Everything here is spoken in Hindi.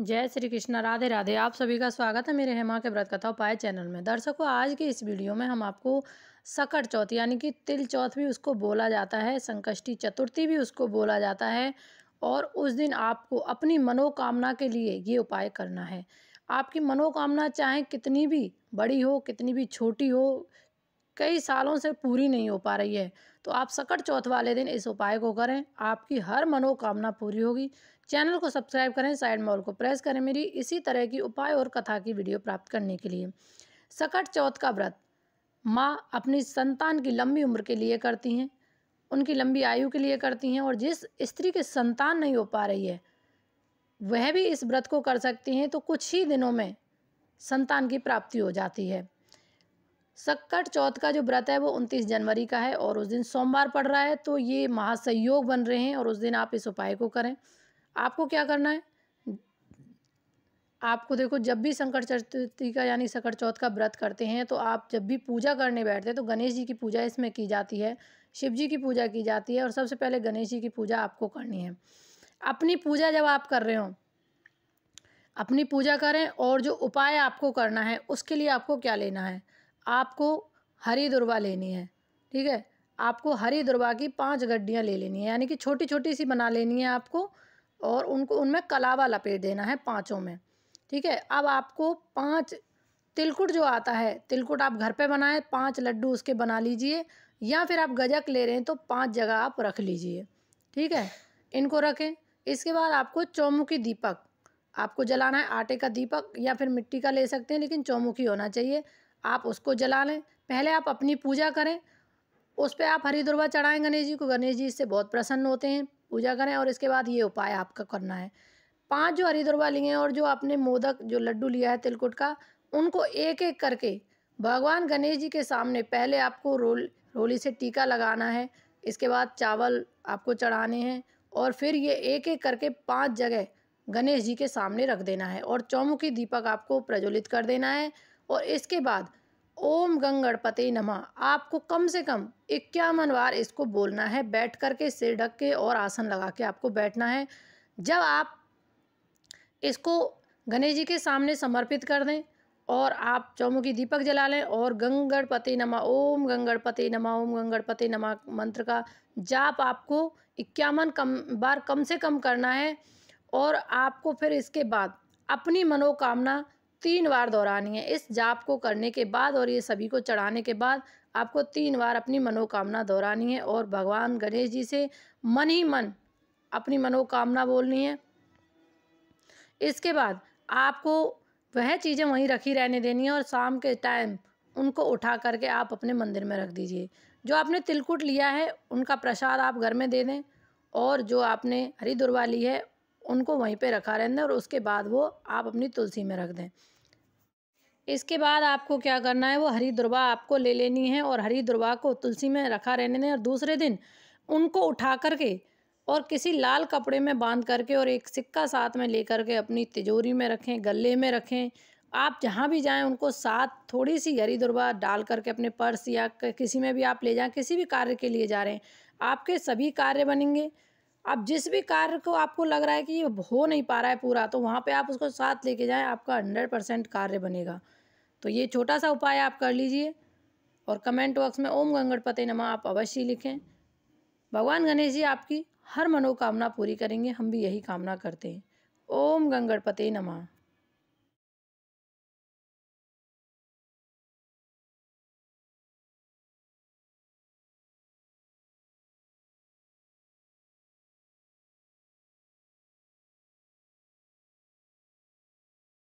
जय श्री कृष्ण राधे राधे आप सभी का स्वागत है मेरे हेमा के व्रत कथा उपाय चैनल में दर्शकों आज के इस वीडियो में हम आपको सकट चौथ यानी कि तिल चौथ भी उसको बोला जाता है संकष्टी चतुर्थी भी उसको बोला जाता है और उस दिन आपको अपनी मनोकामना के लिए ये उपाय करना है आपकी मनोकामना चाहे कितनी भी बड़ी हो कितनी भी छोटी हो कई सालों से पूरी नहीं हो पा रही है तो आप सकट चौथ वाले दिन इस उपाय को करें आपकी हर मनोकामना पूरी होगी चैनल को सब्सक्राइब करें साइड मॉल को प्रेस करें मेरी इसी तरह की उपाय और कथा की वीडियो प्राप्त करने के लिए सकट चौथ का व्रत माँ अपनी संतान की लंबी उम्र के लिए करती हैं उनकी लंबी आयु के लिए करती हैं और जिस स्त्री की संतान नहीं हो पा रही है वह भी इस व्रत को कर सकती हैं तो कुछ ही दिनों में संतान की प्राप्ति हो जाती है सक्कट चौथ का जो व्रत है वो उनतीस जनवरी का है और उस दिन सोमवार पड़ रहा है तो ये महासहयोग बन रहे हैं और उस दिन आप इस उपाय को करें आपको क्या करना है आपको देखो जब भी संकट चतुर्थी का यानी सकट चौथ का व्रत करते हैं तो आप जब भी पूजा करने बैठते हैं तो गणेश जी की पूजा इसमें की जाती है शिव जी की पूजा की जाती है और सबसे पहले गणेश जी की पूजा आपको करनी है अपनी पूजा जब आप कर रहे हो अपनी पूजा करें और जो उपाय आपको करना है उसके लिए आपको क्या लेना है आपको हरी दुर्वा लेनी है ठीक है आपको हरी दुर्वा की पाँच गड्डियाँ ले लेनी है यानी कि छोटी छोटी सी बना लेनी है आपको और उनको उनमें कलावा लपेट देना है पाँचों में ठीक है अब आपको पाँच तिलकुट जो आता है तिलकुट आप घर पे बनाए पांच लड्डू उसके बना लीजिए या फिर आप गजक ले रहे हैं तो पांच जगह आप रख लीजिए ठीक है इनको रखें इसके बाद आपको चौमुखी दीपक आपको जलाना है आटे का दीपक या फिर मिट्टी का ले सकते हैं लेकिन चौमुखी होना चाहिए आप उसको जला लें पहले आप अपनी पूजा करें उस पर आप हरी दुर्वा चढ़ाएँ गणेश जी को गणेश जी इससे बहुत प्रसन्न होते हैं पूजा करें और इसके बाद ये उपाय आपका करना है पांच जो हरी दुर्वा लिए हैं और जो आपने मोदक जो लड्डू लिया है तिलकुट का उनको एक एक करके भगवान गणेश जी के सामने पहले आपको रोल रोली से टीका लगाना है इसके बाद चावल आपको चढ़ाने हैं और फिर ये एक एक करके पाँच जगह गणेश जी के सामने रख देना है और चौमुखी दीपक आपको प्रज्वलित कर देना है और इसके बाद ओम गंगणपति नमः आपको कम से कम इक्यावन बार इसको बोलना है बैठ कर के सिर ढक के और आसन लगा के आपको बैठना है जब आप इसको गणेश जी के सामने समर्पित कर दें और आप चौमुखी दीपक जला लें और गंगणपति नमा ओम गंगणपति नमा ओम गंगणपति नमा मंत्र का जाप आपको इक्यावन कम बार कम से कम करना है और आपको फिर इसके बाद अपनी मनोकामना तीन बार दोहरानी है इस जाप को करने के बाद और ये सभी को चढ़ाने के बाद आपको तीन बार अपनी मनोकामना दोहरानी है और भगवान गणेश जी से मन ही मन अपनी मनोकामना बोलनी है इसके बाद आपको वह चीज़ें वहीं रखी रहने देनी है और शाम के टाइम उनको उठा करके आप अपने मंदिर में रख दीजिए जो आपने तिलकुट लिया है उनका प्रसाद आप घर में दे दें और जो आपने हरी दुर्वा ली है उनको वहीं पे रखा रहने दें और उसके बाद वो आप अपनी तुलसी में रख दें इसके बाद आपको क्या करना है वो हरी दुर्वा आपको ले लेनी है और हरी दुर्वा को तुलसी में रखा रहने दें और दूसरे दिन उनको उठा करके और किसी लाल कपड़े में बांध करके और एक सिक्का साथ में लेकर के अपनी तिजोरी में रखें गले में रखें आप जहाँ भी जाएं उनको साथ थोड़ी सी हरी दुर्वा डाल करके अपने पर्स या किसी में भी आप ले जाएं किसी भी कार्य के लिए जा रहे हैं आपके सभी कार्य बनेंगे अब जिस भी कार्य को आपको लग रहा है कि ये हो नहीं पा रहा है पूरा तो वहाँ पे आप उसको साथ लेके जाएं आपका हंड्रेड परसेंट कार्य बनेगा तो ये छोटा सा उपाय आप कर लीजिए और कमेंट बॉक्स में ओम गंगणपते नमा आप अवश्य लिखें भगवान गणेश जी आपकी हर मनोकामना पूरी करेंगे हम भी यही कामना करते हैं ओम गंगणपते नमा